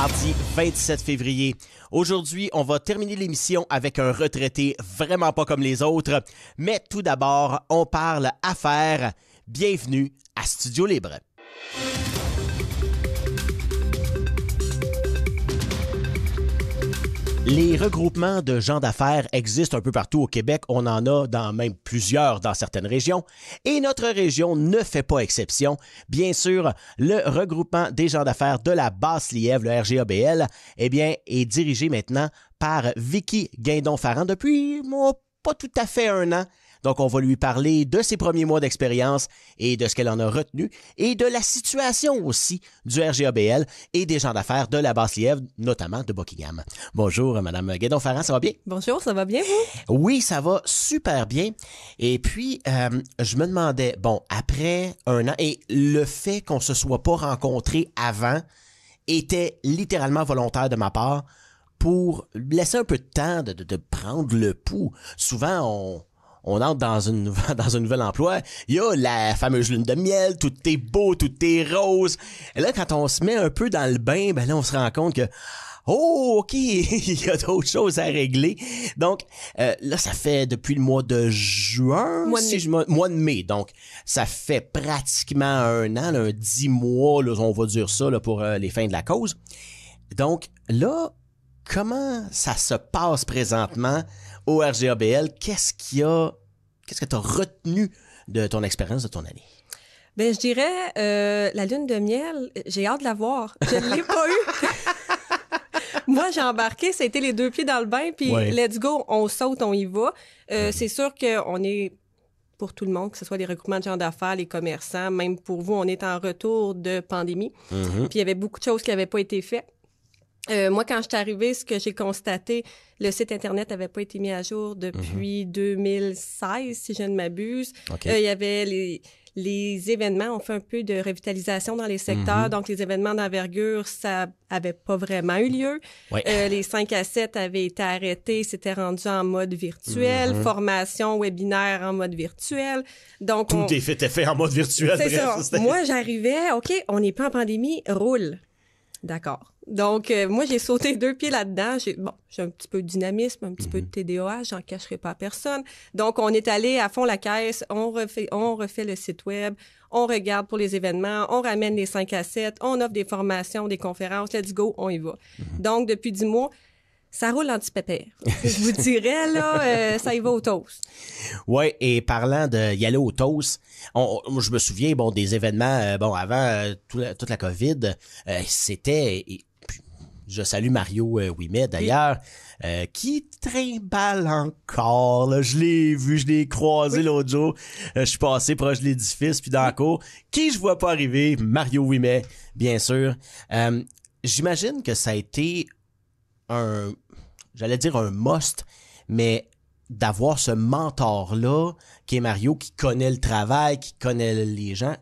mardi 27 février. Aujourd'hui, on va terminer l'émission avec un retraité vraiment pas comme les autres, mais tout d'abord, on parle affaires. Bienvenue à Studio Libre. Les regroupements de gens d'affaires existent un peu partout au Québec. On en a dans même plusieurs dans certaines régions. Et notre région ne fait pas exception. Bien sûr, le regroupement des gens d'affaires de la Basse-Lièvre, le RGABL, eh bien, est dirigé maintenant par Vicky Guindon-Farand depuis, pas tout à fait un an. Donc, on va lui parler de ses premiers mois d'expérience et de ce qu'elle en a retenu et de la situation aussi du RGABL et des gens d'affaires de la Basse-Lièvre, notamment de Buckingham. Bonjour, Madame guédon ferrand ça va bien? Bonjour, ça va bien, Oui, ça va super bien. Et puis, euh, je me demandais, bon, après un an, et le fait qu'on se soit pas rencontré avant était littéralement volontaire de ma part pour laisser un peu de temps de, de prendre le pouls. Souvent, on, on entre dans une dans un nouvel emploi, il y a la fameuse lune de miel, tout est beau, tout est rose. Et là, quand on se met un peu dans le bain, ben là, on se rend compte que Oh, OK, il y a d'autres choses à régler. Donc, euh, là, ça fait depuis le mois de juin, mois de, mois de mai. Donc, ça fait pratiquement un an, un dix mois, on va dire ça pour euh, les fins de la cause. Donc, là, comment ça se passe présentement au RGABL? Qu'est-ce a, qu'est-ce que tu as retenu de ton expérience de ton année? Ben, je dirais, euh, la lune de miel, j'ai hâte de la voir. Je ne l'ai pas eu. Moi, j'ai embarqué, c'était les deux pieds dans le bain, puis let's go, on saute, on y va. Euh, c'est sûr qu'on est pour tout le monde, que ce soit les recrutements de gens d'affaires, les commerçants, même pour vous, on est en retour de pandémie. Mm-hmm. Puis il y avait beaucoup de choses qui n'avaient pas été faites. Euh, moi, quand je suis arrivée, ce que j'ai constaté, le site Internet n'avait pas été mis à jour depuis 2016, mhm. si je ne m'abuse. Euh, il y avait les, les événements, on fait un peu de revitalisation dans les secteurs, mhm. donc les événements d'envergure, ça avait pas vraiment eu lieu. Euh, les 5 à 7 avaient été arrêtés, c'était rendu en mode virtuel, mhm. formation, webinaire en mode virtuel. Donc Tout est fait, est fait en mode virtuel. C'est ça. Moi, j'arrivais, OK, on n'est pas en pandémie, roule. D'accord. Donc, euh, moi, j'ai sauté deux pieds là-dedans. J'ai, bon, j'ai un petit peu de dynamisme, un petit peu de mhm. TDOH, j'en cacherai pas personne. Donc, on est allé à fond la caisse, on refait, on refait le site web, on regarde pour les événements, on ramène les 5 à 7, on offre des formations, des conférences, let's go, on y va. Mhm. Donc, depuis 10 mois, ça roule anti-pépère. Je vous dirais, là, euh, ça y va au toast. Oui, et parlant de y aller au toast, je me souviens, bon, des événements, euh, bon, avant euh, toute la COVID, c'était... Je salue Mario Ouimet, d'ailleurs, qui trimballe encore. je l'ai vu, je l'ai croisé l'autre jour. je suis passé proche de l'édifice, puis dans la Qui je vois pas arriver? Mario Wimet, bien sûr. J'imagine que ça a été un j'allais dire un must, mais d'avoir ce mentor-là, qui est Mario, qui connaît le travail, qui connaît les gens.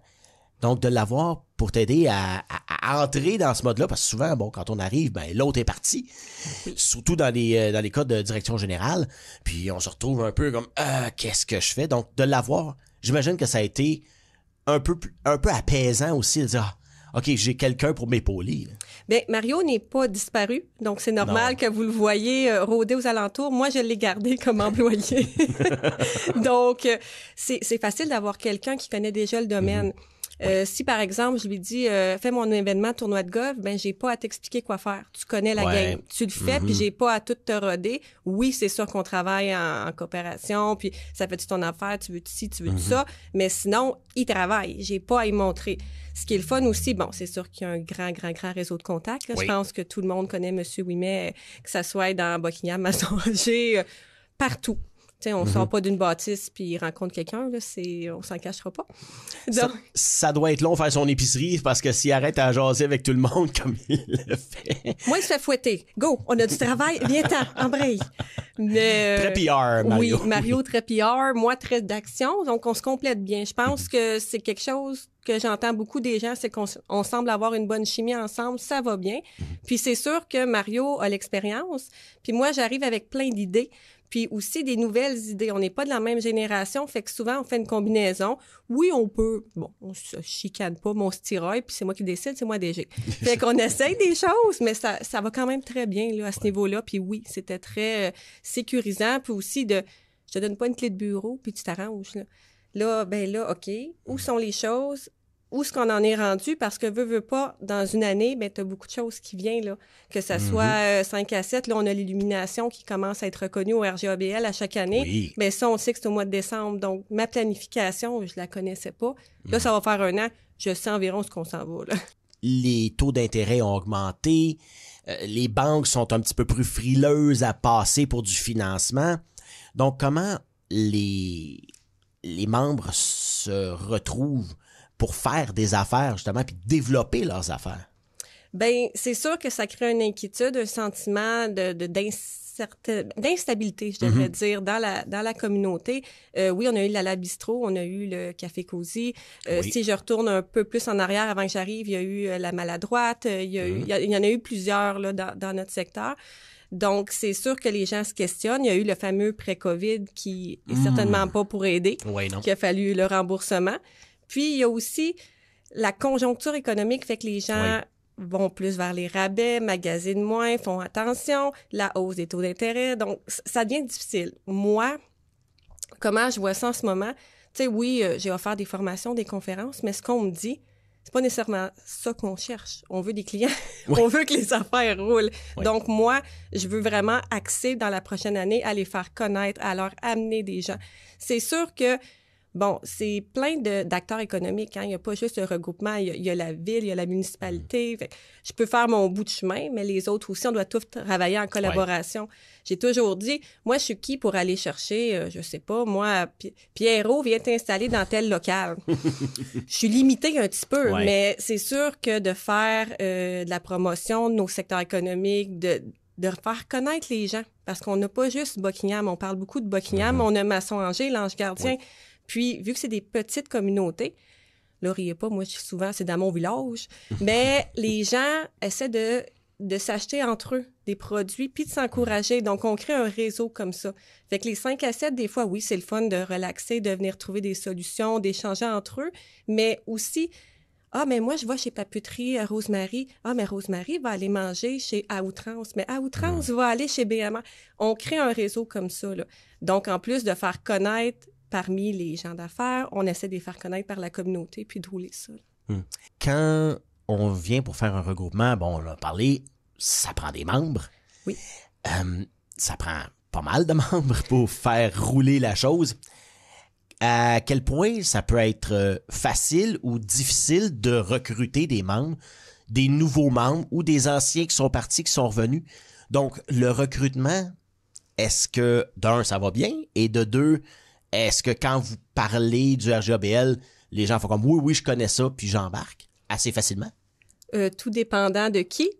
Donc, de l'avoir pour t'aider à, entrer dans ce mode-là, parce que souvent, bon, quand on arrive, ben, l'autre est parti, surtout dans les, euh, dans les cas de direction générale, puis on se retrouve un peu comme, Ah, qu'est-ce que je fais? Donc, de l'avoir, j'imagine que ça a été un peu, un peu apaisant aussi, de dire, ah, OK, j'ai quelqu'un pour m'épauler. mais ben, Mario n'est pas disparu, donc c'est normal que vous le voyez euh, rôder aux alentours. Moi, je l'ai gardé comme employé. donc, euh, c'est facile d'avoir quelqu'un qui connaît déjà le mhm. domaine. Euh, si par exemple je lui dis euh, fais mon événement tournoi de golf, ben j'ai pas à t'expliquer quoi faire. Tu connais la game, tu le fais, puis mhm. j'ai pas à tout te roder. Oui, c'est sûr qu'on travaille en, coopération, puis ça fait tu ton affaire, tu veux ci, tu veux mm ça, mais sinon il travaille, j'ai pas à y montrer. Ce qui est le fun aussi, bon, c'est sûr qu'il y a un grand, grand, grand réseau de contacts. Je pense que tout le monde connaît Monsieur Ouimet, que ça soit dans Buckingham, Masson euh, partout on ne sort mhm. pas d'une bâtisse puis il rencontre quelqu'un, on s'en cachera pas. ça, doit être long faire son épicerie parce que s'il arrête à jaser avec tout le monde comme il le fait. Moi, il se fait fouetter. Go, on a du travail, viens-t'en, embraye. Mais, euh, très Mario. Oui, Mario très PR, moi très d'action, donc on se complète bien. Je pense que c'est quelque chose que j'entends beaucoup des gens, c'est qu'on semble avoir une bonne chimie ensemble, ça va bien. Mhm. Puis c'est sûr que Mario a l'expérience, puis moi j'arrive avec plein d'idées puis aussi des nouvelles idées. On n'est pas de la même génération, fait que souvent on fait une combinaison. Oui, on peut, bon, on se chicane pas, mon on puis c'est moi qui décide, c'est moi DG. Fait qu'on essaye des choses, mais ça, va quand même très bien là, à ce niveau-là. Puis oui, c'était très euh, sécurisant, puis aussi de, je te donne pas une clé de bureau, puis tu t'arranges là. Là, ben là, OK, où sont les choses? où ce qu'on en est rendu parce que veut veux pas, dans une année, ben, tu as beaucoup de choses qui viennent, là. Que ça mm-hmm. soit 5 euh, à 7, là, on a l'illumination qui commence à être reconnue au RGABL à chaque année. Mais ben, ça, on sait que c'est au mois de décembre. Donc, ma planification, je la connaissais pas. Là, mm. ça va faire un an. Je sais environ ce qu'on s'en va, là. Les taux d'intérêt ont augmenté. Euh, les banques sont un petit peu plus frileuses à passer pour du financement. Donc, comment les, les membres se retrouvent pour faire des affaires, justement, puis développer leurs affaires? Ben, c'est sûr que ça crée une inquiétude, un sentiment de, d'instabilité, je devrais mhm. dire, dans la, dans la communauté. Euh, oui, on a eu la la Bistro, on a eu le Café Cozy. Euh, si je retourne un peu plus en arrière avant que j'arrive, il y a eu euh, la Maladroite, mhm. il y, en a eu plusieurs là, dans, notre secteur. Donc, c'est sûr que les gens se questionnent. Il y a eu le fameux pré-COVID qui est mhm. certainement pas pour aider, ouais, qui a fallu le remboursement. Puis, il y a aussi la conjoncture économique fait que les gens vont plus vers les rabais, magasinent moins, font attention, la hausse des taux d'intérêt. Donc, ça devient difficile. Moi, comment je vois ça en ce moment? Tu sais, oui, euh, j'ai offert des formations, des conférences, mais ce qu'on me dit, c'est pas nécessairement ça qu'on cherche. On veut des clients. on veut que les affaires roulent. Donc, moi, je veux vraiment axer dans la prochaine année à les faire connaître, à leur amener des gens. C'est sûr que Bon, c'est plein d'acteurs économiques. Hein. Il n'y a pas juste le regroupement. Il y, a, la ville, il y a la municipalité. Mm. je peux faire mon bout de chemin, mais les autres aussi, on doit tous travailler en collaboration. J'ai toujours dit, moi, je suis qui pour aller chercher, Je euh, je sais pas, moi, Pierrot vient t'installer dans tel local. je suis limitée un petit peu, mais c'est sûr que de faire euh, de la promotion de nos secteurs économiques, de faire connaître les gens. Parce qu'on n'a pas juste Buckingham. On parle beaucoup de Buckingham. Mm-hmm. On a Masson-Angers, l'Ange gardien. Puis, vu que c'est des petites communautés, Lauriez pas, moi, souvent, c'est dans mon village. Mais les gens essaient de, de s'acheter entre eux des produits puis de s'encourager. Donc, on crée un réseau comme ça. Fait que les 5 à 7, des fois, oui, c'est le fun de relaxer, de venir trouver des solutions, d'échanger entre eux, mais aussi. Ah, mais moi, je vais chez Papeterie à Rosemary. Ah, mais Rosemary va aller manger chez à outrance. Mais à outrance va aller chez BMA. On crée un réseau comme ça. Là. Donc, en plus de faire connaître parmi les gens d'affaires. On essaie de les faire connaître par la communauté, puis de rouler ça. Hmm. Quand on vient pour faire un regroupement, bon, on a parlé, ça prend des membres. Oui. Euh, ça prend pas mal de membres pour faire rouler la chose. À quel point ça peut être euh, facile ou difficile de recruter des membres, des nouveaux membres ou des anciens qui sont partis, qui sont revenus. Donc, le recrutement, est-ce que d'un, ça va bien et de deux, est-ce que quand vous parlez du RGABL, les gens font comme oui, oui, je connais ça, puis j'embarque assez facilement? Euh, tout dépendant de qui.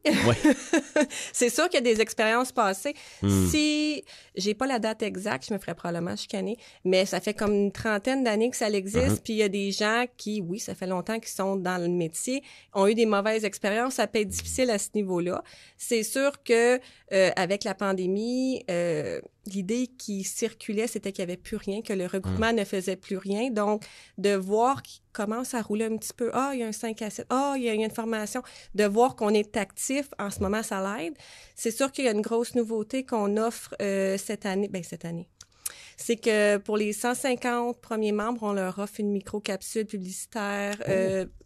c'est sûr qu'il y a des expériences passées. Si hmm. Si j'ai pas la date exacte, je me ferais probablement chicaner, mais ça fait comme une trentaine d'années que ça existe. Uh-huh. Puis il y a des gens qui, oui, ça fait longtemps qu'ils sont dans le métier, ont eu des mauvaises expériences. Ça peut être difficile à ce niveau-là. C'est sûr que euh, avec la pandémie, euh, l'idée qui circulait, c'était qu'il n'y avait plus rien, que le regroupement hmm. ne faisait plus rien. Donc, de voir comment commence à rouler un petit peu, ah, il y a un 5 à 7, ah, il y a une formation, de voir qu'on est actif en ce moment, ça l'aide. C'est sûr qu'il y a une grosse nouveauté qu'on offre euh, cette année, ben cette année. C'est que pour les 150 premiers membres, on leur offre une micro-capsule publicitaire euh, oh.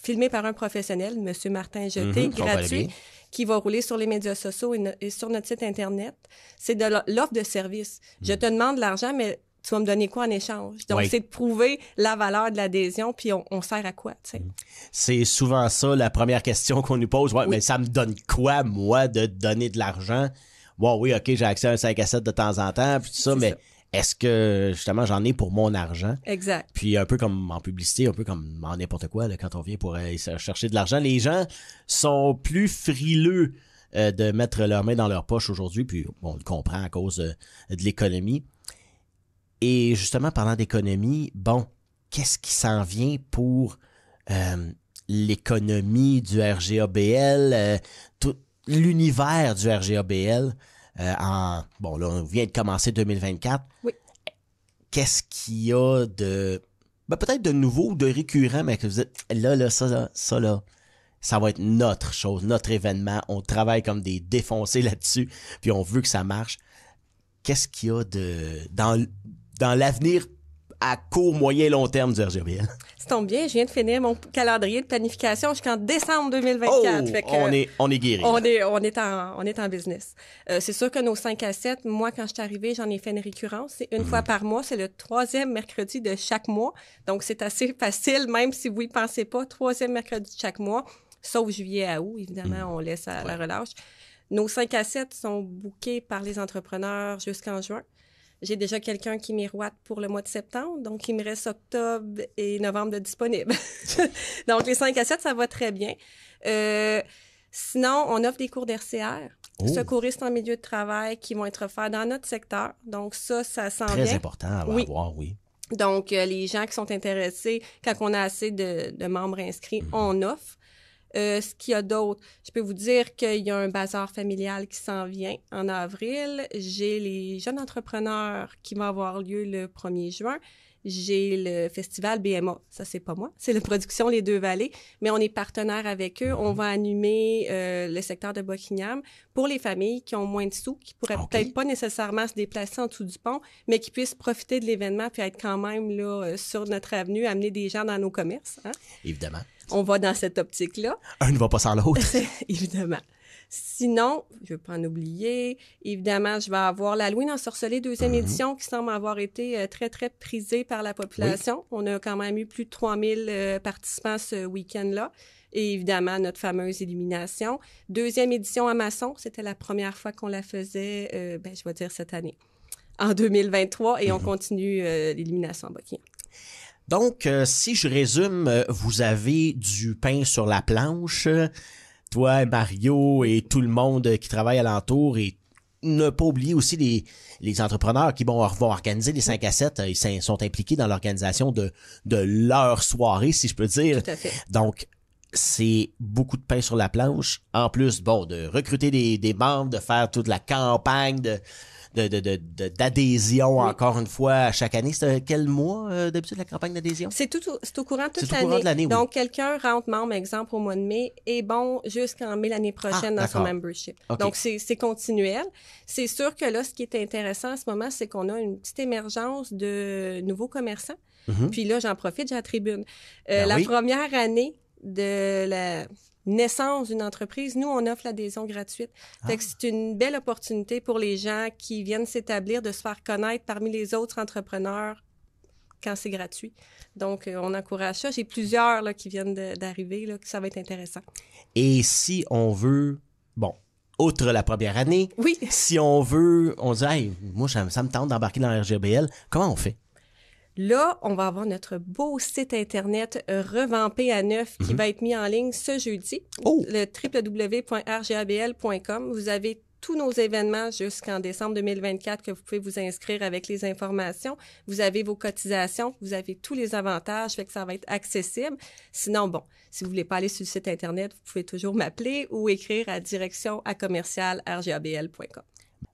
filmée par un professionnel, M. Martin Jeté, mm-hmm. ben, gratuit qui va rouler sur les médias sociaux et, sur notre site Internet, c'est de l'offre de service. Je mm. te demande de l'argent, mais tu vas me donner quoi en échange? Donc, c'est de prouver la valeur de l'adhésion, puis on, sert à quoi, tu sais. Mm. C'est souvent ça, la première question qu'on nous pose. mais ça me donne quoi, moi, de donner de l'argent? Bon, oui, OK, j'ai accès à un 5 à 7 de temps en temps, puis tout ça, mais est-ce que, justement, j'en ai pour mon argent? Exact. Puis un peu comme en publicité, un peu comme en n'importe quoi, là, quand on vient pour aller chercher de l'argent, les gens sont plus frileux euh, de mettre leur main dans leur poche aujourd'hui, puis on le comprend à cause de l'économie. Et justement, parlant d'économie, bon, qu'est-ce qui s'en vient pour euh, l'économie du RGABL, euh, tout l'univers du RGABL euh, en bon là on vient de commencer 2024. Oui. Qu'est-ce qu'il y a de ben, peut-être de nouveau, de récurrent, mais que vous dites là là ça là, ça là ça va être notre chose, notre événement. On travaille comme des défoncés là-dessus, puis on veut que ça marche. Qu'est-ce qu'il y a de dans dans l'avenir à court, moyen, long terme du RGBL? C'est tombe bien, je viens de finir mon calendrier de planification jusqu'en décembre 2024. on est, on est guéri. On est, on est en, on est en business. Euh, c'est sûr que nos 5 à 7, moi, quand je suis arrivée, j'en ai fait une récurrence. C'est une mhm. fois par mois. C'est le troisième mercredi de chaque mois. Donc, c'est assez facile, même si vous y pensez pas. Troisième mercredi de chaque mois. Sauf juillet à août, évidemment, mhm. on laisse à la relâche. Nos 5 à 7 sont bookés par les entrepreneurs jusqu'en juin. J'ai déjà quelqu'un qui miroite pour le mois de septembre, donc il me reste octobre et novembre de disponible. donc les 5 à 7, ça va très bien. Euh, sinon, on offre des cours d'RCR. Oh. secouristes en milieu de travail qui vont être offerts dans notre secteur. Donc ça, ça s'en Très important à oui. avoir, oui. Donc, euh, les gens qui sont intéressés, quand on a assez de, membres inscrits, mm. on offre. Euh, ce qu'il y a d'autre, je peux vous dire qu'il y a un bazar familial qui s'en vient en avril. J'ai les jeunes entrepreneurs qui vont avoir lieu le 1er juin. J'ai le festival BMA. Ça, c'est pas moi. C'est la production Les Deux Vallées. Mais on est partenaire avec eux. On mhm. va animer euh, le secteur de Buckingham pour les familles qui ont moins de sous, qui pourraient peut-être pas nécessairement se déplacer en dessous du pont, mais qui puissent profiter de l'événement puis être quand même là, euh, sur notre avenue, amener des gens dans nos commerces. Hein. Évidemment. On va dans cette optique-là. Un ne va pas sans l'autre. Évidemment. Sinon, je ne veux pas en oublier, évidemment, je vais avoir l'Halloween ensorcelé deuxième mhm. édition qui semble avoir été euh, très, très prisée par la population. On a quand même eu plus de 3000 euh, participants ce week-end-là et évidemment notre fameuse élimination. Deuxième édition à Masson, c'était la première fois qu'on la faisait, euh, ben, je vais dire cette année, en 2023, et on mhm. continue l'élimination à Donc, si je résume, vous avez du pain sur la planche, toi, Mario et tout le monde qui travaille alentour et ne pas oublier aussi les, les entrepreneurs qui vont, organiser les 5 à 7. Euh, ils sont impliqués dans l'organisation de, de leur soirée, si je peux dire. Donc, c'est beaucoup de pain sur la planche. En plus, bon, de recruter des, des membres, de faire toute la campagne, de, d'adhésion, encore une fois, chaque année. C'est euh, quel mois euh, d'habitude la campagne d'adhésion? C'est tout, au courant toute l'année. Donc, quelqu'un rentre membre, exemple, au mois de mai, et bon jusqu'en mai l'année prochaine ah, dans son membership. Donc, c'est continuel. C'est sûr que là, ce qui est intéressant en ce moment, c'est qu'on a une petite émergence de nouveaux commerçants. Mm-hmm. Puis là, j'en profite, j'attribue. Euh, ben la première année de la naissance d'une entreprise, nous, on offre l'adhésion gratuite. Ah. c'est une belle opportunité pour les gens qui viennent s'établir de se faire connaître parmi les autres entrepreneurs quand c'est gratuit. Donc, euh, on encourage ça. J'ai plusieurs qui viennent d'arriver, ça va être intéressant. Et si on veut, bon, outre la première année, oui. si on veut, on dit, moi, ça, me tente d'embarquer dans l'RGBL, comment on fait? Là, on va avoir notre beau site Internet euh, revampé à neuf qui mhm. va être mis en ligne ce jeudi, oh! le www.rgabl.com. Vous avez tous nos événements jusqu'en décembre 2024 que vous pouvez vous inscrire avec les informations. Vous avez vos cotisations, vous avez tous les avantages, fait que ça va être accessible. Sinon, bon, si vous voulez pas aller sur le site Internet, vous pouvez toujours m'appeler ou écrire à direction à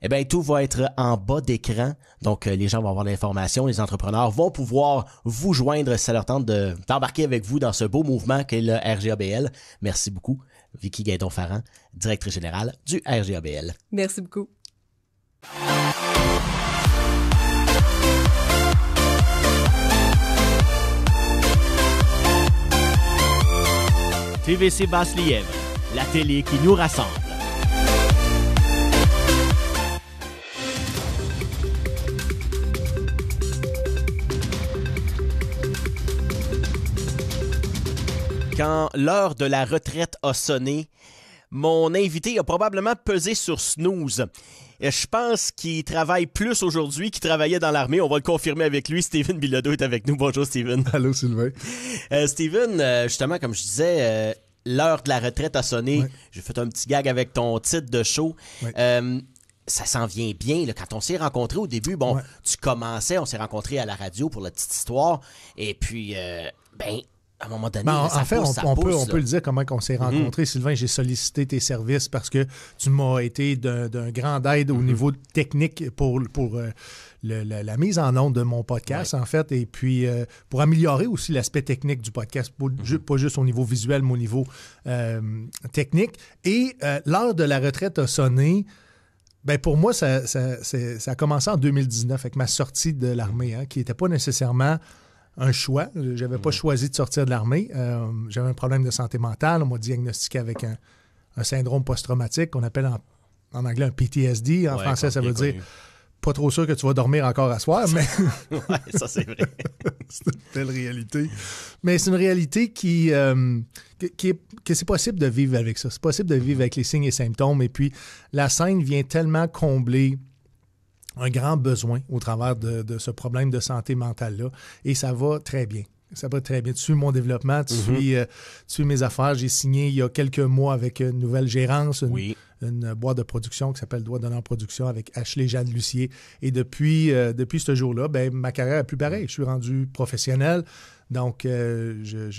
eh bien, tout va être en bas d'écran. Donc, euh, les gens vont avoir l'information, les entrepreneurs vont pouvoir vous joindre si ça leur tente d'embarquer avec vous dans ce beau mouvement qu'est le RGABL. Merci beaucoup, Vicky gaëton farin directrice générale du RGABL. Merci beaucoup. TVC basse la télé qui nous rassemble. quand l'heure de la retraite a sonné, mon invité a probablement pesé sur snooze. Et je pense qu'il travaille plus aujourd'hui qu'il travaillait dans l'armée. On va le confirmer avec lui. Steven Bilodeau est avec nous. Bonjour, Steven. Allô, Sylvain. Euh, Steven, euh, justement, comme je disais, euh, l'heure de la retraite a sonné. J'ai fait un petit gag avec ton titre de show. ça s'en vient bien. Quand on s'est rencontrés au début, bon, tu commençais, on s'est rencontrés à la radio pour la petite histoire, et puis, ben, à un moment donné. Ben, ça en fait, on, peut, on peut le dire comment on s'est mhm. rencontrés. Sylvain, j'ai sollicité tes services parce que tu m'as été d'une grande aide au mhm. niveau technique pour, pour euh, la, mise en onde de mon podcast, en fait, et puis euh, pour améliorer aussi l'aspect technique du podcast, mhm. pas juste au niveau visuel, mais au niveau euh, technique. Et l'heure de la retraite a sonné. Ben pour moi, ça, a commencé en 2019 avec ma sortie de l'armée, hein, qui n'était pas nécessairement un choix. Je n'avais pas mm. choisi de sortir de l'armée. Euh, j'avais un problème de santé mentale. On m'a diagnostiqué avec un, syndrome post-traumatique qu'on appelle en, anglais un PTSD. En français, ça veut dire pas trop sûr que tu vas dormir encore à soir, mais. ça, c'est vrai. c'est une telle réalité. Mais c'est une réalité euh, qui. est, que c'est possible de vivre avec ça. C'est possible de vivre avec les signes et symptômes. Et puis, la scène vient tellement combler un grand besoin au travers de, ce problème de santé mentale-là. Et ça va très bien. Ça va très bien. Tu suis mon développement, tu, mhm. euh, suis, mes affaires. J'ai signé il y a quelques mois avec une nouvelle gérance, une, une boîte de production qui s'appelle Doigt d'honneur production avec Ashley Jeanne Lucier. Et depuis, euh, depuis ce jour-là, ben, ma carrière n'est plus pareille. Je suis rendu professionnel. Donc, euh, je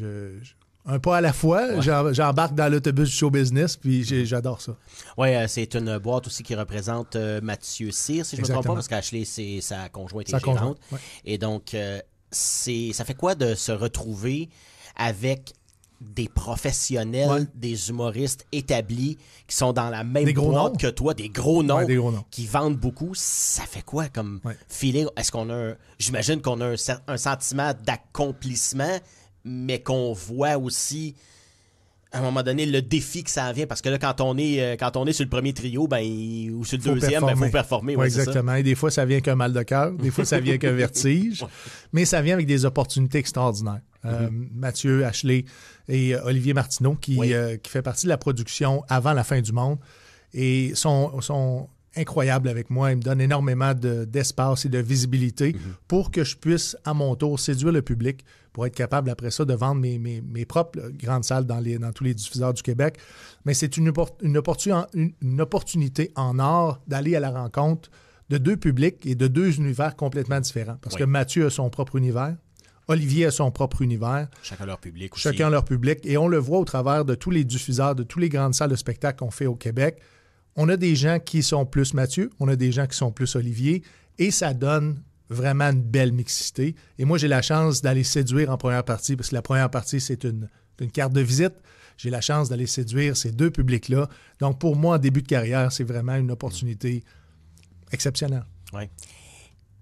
un pas à la fois. J'embarque dans l'autobus du show business, puis mm-hmm. j'adore ça. Oui, euh, c'est une boîte aussi qui représente euh, Mathieu Cyr, si je me trompe pas, parce qu'Ashley, c'est sa conjointe et sa gérante. Et donc, euh, ça fait quoi de se retrouver avec des professionnels, des humoristes établis qui sont dans la même boîte que toi, des gros noms, qui vendent beaucoup, ça fait quoi comme feeling? Est-ce qu'on a, j'imagine qu'on a un sentiment d'accomplissement, mais qu'on voit aussi à un moment donné le défi que ça vient parce que là quand on est euh, quand on est sur le premier trio ben ou sur le deuxième il ben, faut performer exactement et des fois ça vient qu'un mal de cœur des fois ça vient qu'un vertige mais ça vient avec des opportunités extraordinaires euh, mm-hmm. Mathieu Ashley et euh, Olivier Martineau qui, fait partie de la production avant la fin du monde et sont incroyable avec moi. Il me donne énormément d'espace et de visibilité mhm. pour que je puisse, à mon tour, séduire le public pour être capable, après ça, de vendre mes, propres euh, grandes salles dans, dans tous les diffuseurs du Québec. Mais c'est une, une, opportunité en or d'aller à la rencontre de deux publics et de deux univers complètement différents. Parce que Mathieu a son propre univers, Olivier a son propre univers. Chacun leur public Chacun leur public. Et on le voit au travers de tous les diffuseurs, de toutes les grandes salles de spectacle qu'on fait au Québec on a des gens qui sont plus Mathieu, on a des gens qui sont plus Olivier, et ça donne vraiment une belle mixité. Et moi, j'ai la chance d'aller séduire en première partie, parce que la première partie, c'est une, carte de visite. J'ai la chance d'aller séduire ces deux publics-là. Donc, pour moi, en début de carrière, c'est vraiment une opportunité exceptionnelle. Oui.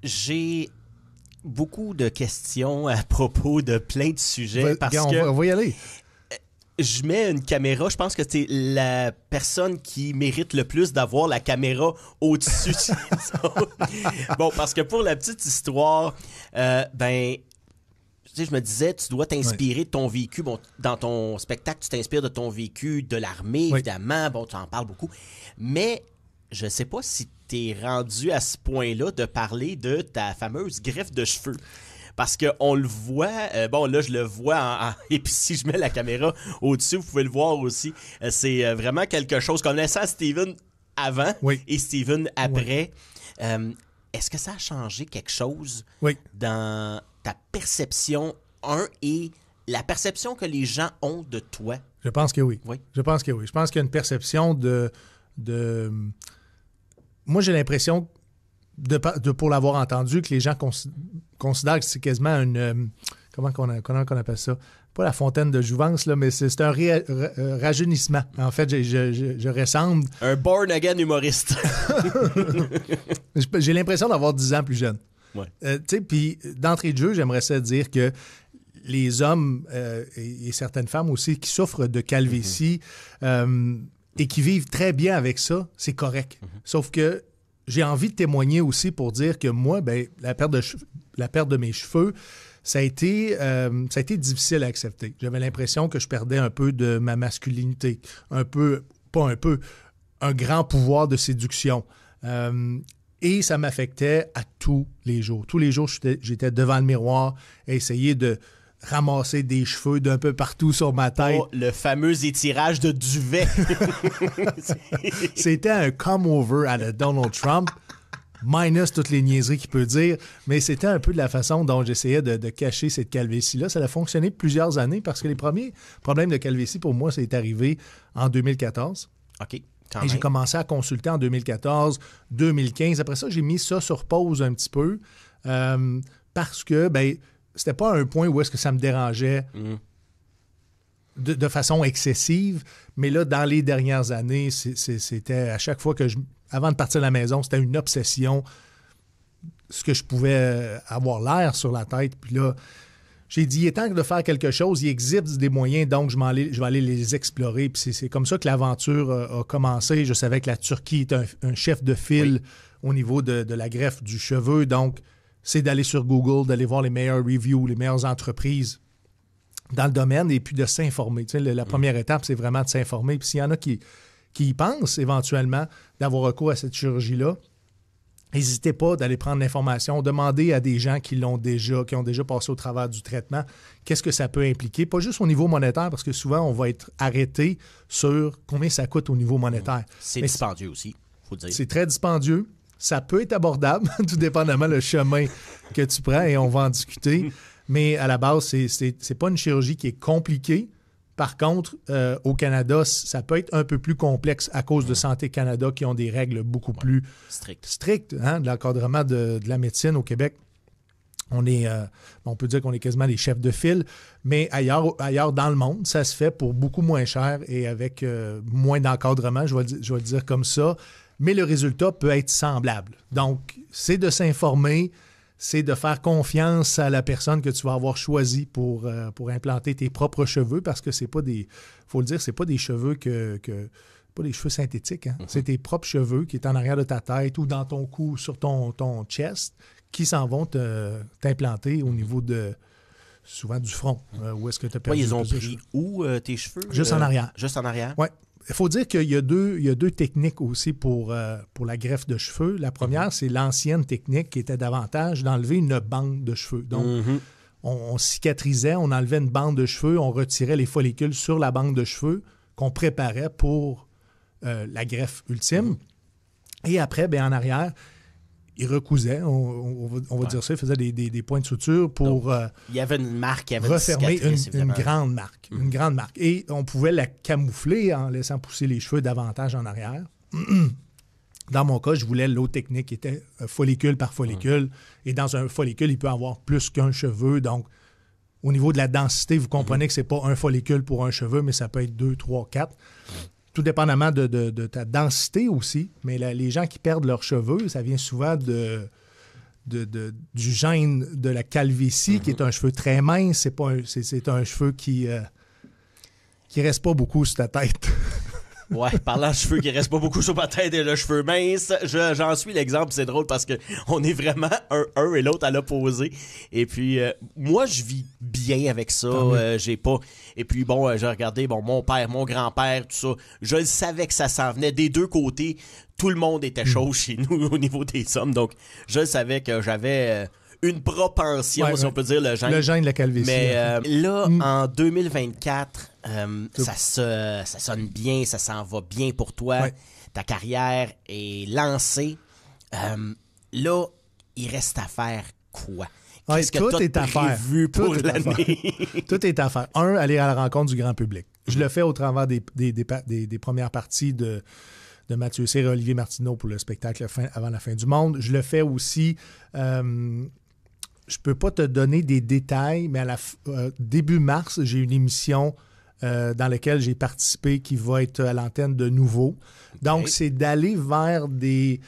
J'ai beaucoup de questions à propos de plein de sujets. parce que... on va y aller je mets une caméra, je pense que c'est la personne qui mérite le plus d'avoir la caméra au-dessus. bon, parce que pour la petite histoire, euh, ben, je me disais, tu dois t'inspirer de ton vécu. Bon, dans ton spectacle, tu t'inspires de ton vécu, de l'armée, évidemment. Bon, tu en parles beaucoup. Mais je sais pas si tu es rendu à ce point-là de parler de ta fameuse greffe de cheveux parce qu'on le voit. Euh, bon, là, je le vois et puis si je mets la caméra au-dessus, vous pouvez le voir aussi. Euh, c'est euh, vraiment quelque chose. Connaissant Steven avant et Steven après, est-ce que ça a changé quelque chose dans ta perception, un, et la perception que les gens ont de toi? Je pense que oui. Je pense que oui. Je pense qu'il y a une perception de... de... Moi, j'ai l'impression de, pour l'avoir entendu, que les gens considèrent que c'est quasiment une. Euh, comment, qu'on appelle ça? Pas la fontaine de jouvence, là, mais c'est un euh, rajeunissement. En fait, je, ressemble. Un born again humoriste. J'ai l'impression d'avoir 10 ans plus jeune. Ouais. Euh, tu sais, puis d'entrée de jeu, j'aimerais ça dire que les hommes et, certaines femmes aussi qui souffrent de calvitie mm-hmm. et qui vivent très bien avec ça, c'est correct. Mm-hmm. Sauf que j'ai envie de témoigner aussi pour dire que moi, ben, la, perte de la perte de mes cheveux, ça a été, euh, ça a été difficile à accepter. J'avais l'impression que je perdais un peu de ma masculinité, un peu, pas un peu, un grand pouvoir de séduction. Euh, et ça m'affectait à tous les jours. Tous les jours, j'étais devant le miroir à essayer de, ramasser des cheveux d'un peu partout sur ma tête. Oh, le fameux étirage de duvet. C'était un come-over à Donald Trump minus toutes les niaiseries qu'il peut dire, mais c'était un peu de la façon dont j'essayais de, cacher cette calvétie-là. Ça a fonctionné plusieurs années parce que les premiers problèmes de calvétie, pour moi, c'est arrivé en 2014. OK. Et j'ai commencé à consulter en 2014, 2015. Après ça, j'ai mis ça sur pause un petit peu euh, parce que, ben, c'était pas un point où est-ce que ça me dérangeait mm. de, façon excessive, mais là, dans les dernières années, c'était à chaque fois que je. Avant de partir de la maison, c'était une obsession. Ce que je pouvais euh, avoir l'air sur la tête. Puis là, j'ai dit, il est temps de faire quelque chose. Il existe des moyens, donc je, je vais aller les explorer. Puis c'est comme ça que l'aventure euh, a, commencé. Je savais que la Turquie est un, chef de file au niveau de, la greffe du cheveu. Donc, c'est d'aller sur Google, d'aller voir les meilleures reviews, les meilleures entreprises dans le domaine et puis de s'informer. la mm. première étape, c'est vraiment de s'informer. Puis s'il y en a qui, qui y pensent éventuellement d'avoir recours à cette chirurgie-là, n'hésitez pas d'aller prendre l'information, demander à des gens qui l'ont déjà, qui ont déjà passé au travers du traitement, qu'est-ce que ça peut impliquer, pas juste au niveau monétaire, parce que souvent, on va être arrêté sur combien ça coûte au niveau monétaire. Mm. C'est dispendieux aussi, faut dire. C'est très dispendieux ça peut être abordable, tout dépendamment le chemin que tu prends et on va en discuter. Mais à la base, ce n'est pas une chirurgie qui est compliquée. Par contre, euh, au Canada, ça peut être un peu plus complexe à cause de Santé Canada qui ont des règles beaucoup plus strictes hein, de l'encadrement de, la médecine au Québec. On, est, euh, on peut dire qu'on est quasiment les chefs de file, mais ailleurs, ailleurs dans le monde, ça se fait pour beaucoup moins cher et avec euh, moins d'encadrement, je vais, je vais le dire comme ça mais le résultat peut être semblable. Donc, c'est de s'informer, c'est de faire confiance à la personne que tu vas avoir choisie pour, euh, pour implanter tes propres cheveux, parce que c'est pas des, faut le dire, c'est pas des cheveux que, pas des cheveux synthétiques, hein. mm-hmm. c'est tes propres cheveux qui est en arrière de ta tête ou dans ton cou, sur ton, ton chest, qui s'en vont t'implanter au niveau de, souvent du front, euh, où est-ce que tu as perdu. ils ont pris où euh, tes cheveux? Juste en arrière. Juste en arrière? Oui il faut dire qu'il y, a deux techniques aussi euh, pour, la greffe de cheveux. La première, mhm. c'est l'ancienne technique qui était davantage d'enlever une bande de cheveux. Donc, mhm. on, cicatrisait, on enlevait une bande de cheveux, on retirait les follicules sur la bande de cheveux qu'on préparait pour euh, la greffe ultime. Mhm. Et après, bien, en arrière, il recousait, on, va, dire ça, il faisait des, points de suture pour. Euh, il y avait une marque, refermer une, grande marque. Une mhm. grande marque. Et on pouvait la camoufler en laissant pousser les cheveux davantage en arrière. Dans mon cas, je voulais l'eau technique qui était euh, follicule par follicule. Et dans un follicule, il peut avoir plus qu'un cheveu. Donc, au niveau de la densité, vous comprenez mhm. que ce n'est pas un follicule pour un cheveu, mais ça peut être deux, trois, quatre tout dépendamment de, ta densité aussi, mais les gens qui perdent leurs cheveux, ça vient souvent de, du gène de la calvitie, qui est un cheveu très mince. C'est, pas c'est, un cheveu qui euh, qui reste pas beaucoup sur ta tête. Ouais, parlant de cheveux qui restent pas beaucoup sur ma tête et le cheveu mince, j'en suis l'exemple. C'est drôle parce que on est vraiment un, et l'autre à l'opposé. Et puis, euh, moi, je vis bien avec ça. Ah euh, j'ai pas. Et puis, bon, euh, j'ai regardé, bon, mon père, mon grand-père, tout ça. Je savais que ça s'en venait des deux côtés. Tout le monde était hmm. chaud chez nous au niveau des hommes. Donc, je savais que j'avais une propension, si on peut dire, le jeune Le gène de la calvitie. Mais là, euh, mm. en 2024, euh, ça, ça sonne bien, ça s'en va bien pour toi. Ta carrière est lancée. Euh, là, il reste à faire quoi? Qu'est-ce que tout est à faire. pour l'année? tout est à faire. Un, aller à la rencontre du grand public. Je le fais au travers des, des, des, premières parties de, de Mathieu Cyr et Olivier Martineau pour le spectacle Avant la fin du monde. Je le fais aussi je peux pas te donner des détails, mais à la euh, début mars, j'ai une émission euh, dans laquelle j'ai participé qui va être à l'antenne de nouveau. Donc, c'est d'aller vers des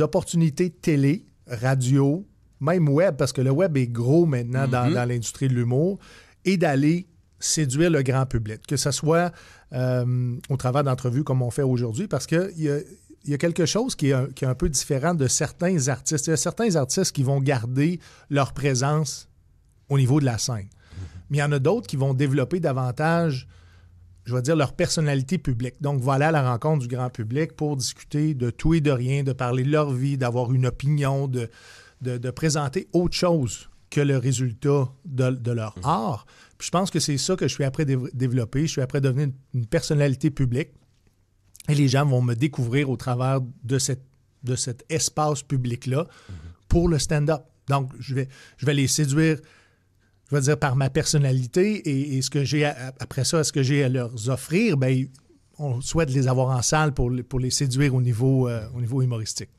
opportunités télé, radio, même web, parce que le web est gros maintenant dans, mhm. l'industrie de l'humour, et d'aller séduire le grand public, que ce soit euh, au travers d'entrevues comme on fait aujourd'hui, parce qu'il y a il y a quelque chose qui est, un, peu différent de certains artistes. Il y a certains artistes qui vont garder leur présence au niveau de la scène. Mais il y en a d'autres qui vont développer davantage, je vais dire, leur personnalité publique. Donc, voilà la rencontre du grand public pour discuter de tout et de rien, de parler de leur vie, d'avoir une opinion, de, présenter autre chose que le résultat de, leur mmh. art. je pense que c'est ça que je suis après développer. Je suis après devenir une personnalité publique et les gens vont me découvrir au travers de, cette, de cet espace public-là pour le stand-up. Donc, je vais, je vais les séduire, je vais dire, par ma personnalité et, ce que j'ai après ça, ce que j'ai à leur offrir, Ben on souhaite les avoir en salle pour, pour les séduire au niveau, euh, au niveau humoristique.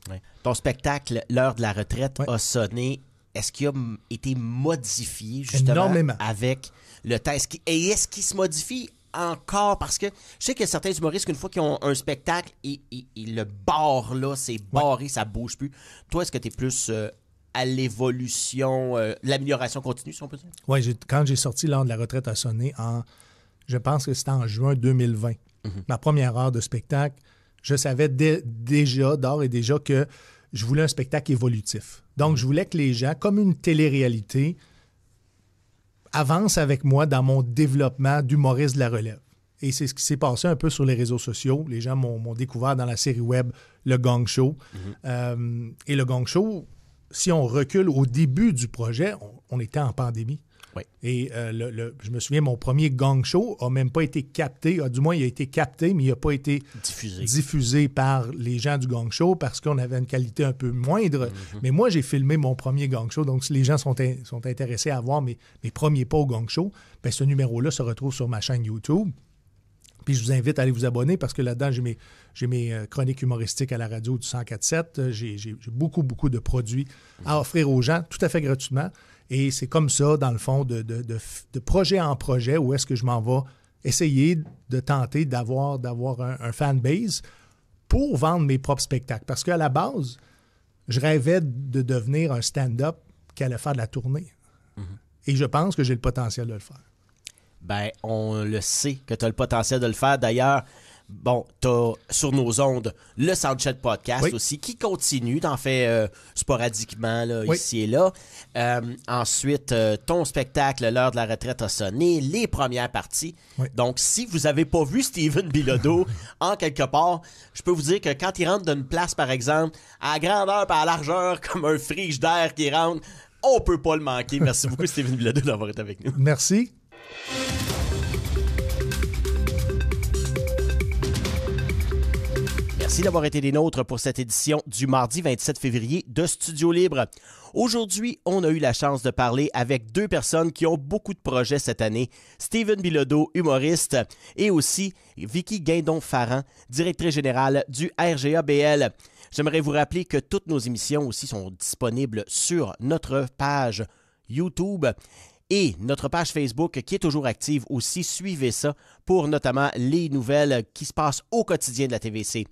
Ton spectacle, L'heure de la retraite, a sonné. Est-ce qu'il a été modifié justement avec le test et est-ce qu'il se modifie encore parce que je sais qu'il y a certains humoristes une fois qu'ils ont un spectacle, ils, le barrent là, c'est barré, ça bouge plus. Toi, est-ce que tu es plus euh, à l'évolution, euh, l'amélioration continue, si on peut dire? Oui, quand j'ai sorti lors de la retraite à sonner, en, je pense que c'était en juin 2020, mhm. ma première heure de spectacle, je savais déjà, d'or et déjà, que je voulais un spectacle évolutif. Donc, je voulais que les gens, comme une télé-réalité, avance avec moi dans mon développement d'humoriste de la relève. Et c'est ce qui s'est passé un peu sur les réseaux sociaux. Les gens m'ont découvert dans la série web Le Gang Show. Mm-hmm. Euh, et Le Gang Show, si on recule au début du projet, on était en pandémie. Et euh, je me souviens, mon premier gang show a même pas été capté, du moins il a été capté, mais il n'a pas été diffusé. par les gens du gang show parce qu'on avait une qualité un peu moindre. Mhm. Mais moi, j'ai filmé mon premier gang show, donc si les gens sont, sont intéressés à voir mes, mes premiers pas au gang show, ben, ce numéro-là se retrouve sur ma chaîne YouTube. Puis je vous invite à aller vous abonner parce que là-dedans, j'ai mes, euh, chroniques humoristiques à la radio du 104.7. J'ai beaucoup, beaucoup de produits à offrir aux gens tout à fait gratuitement. Et c'est comme ça, dans le fond, de, projet en projet, où est-ce que je m'en vais essayer de tenter d'avoir, d'avoir un, fan fanbase pour vendre mes propres spectacles. Parce qu'à la base, je rêvais de devenir un stand-up qui allait faire de la tournée. Mm-hmm. Et je pense que j'ai le potentiel de le faire. Ben, on le sait que tu as le potentiel de le faire. D'ailleurs, Bon, t'as sur nos ondes le Soundchat Podcast aussi, qui continue, t'en fais euh, sporadiquement là, ici et là. Euh, ensuite, euh, ton spectacle, L'heure de la retraite a sonné, les premières parties. Donc, si vous avez pas vu Steven Bilodeau en quelque part, je peux vous dire que quand il rentre d'une place, par exemple, à grandeur par à largeur, comme un frige d'air qui rentre, on peut pas le manquer. Merci beaucoup, Steven Bilodeau, d'avoir été avec nous. Merci. Merci d'avoir été des nôtres pour cette édition du mardi 27 février de Studio Libre. Aujourd'hui, on a eu la chance de parler avec deux personnes qui ont beaucoup de projets cette année. Steven Bilodeau, humoriste, et aussi Vicky Guindon-Farran, directrice générale du RGABL. J'aimerais vous rappeler que toutes nos émissions aussi sont disponibles sur notre page YouTube et notre page Facebook qui est toujours active aussi. Suivez ça pour notamment les nouvelles qui se passent au quotidien de la TVC.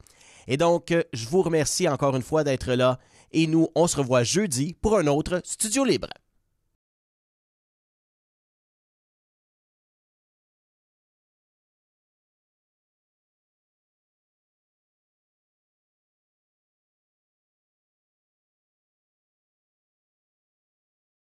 Et donc, euh, je vous remercie encore une fois d'être là et nous, on se revoit jeudi pour un autre Studio Libre.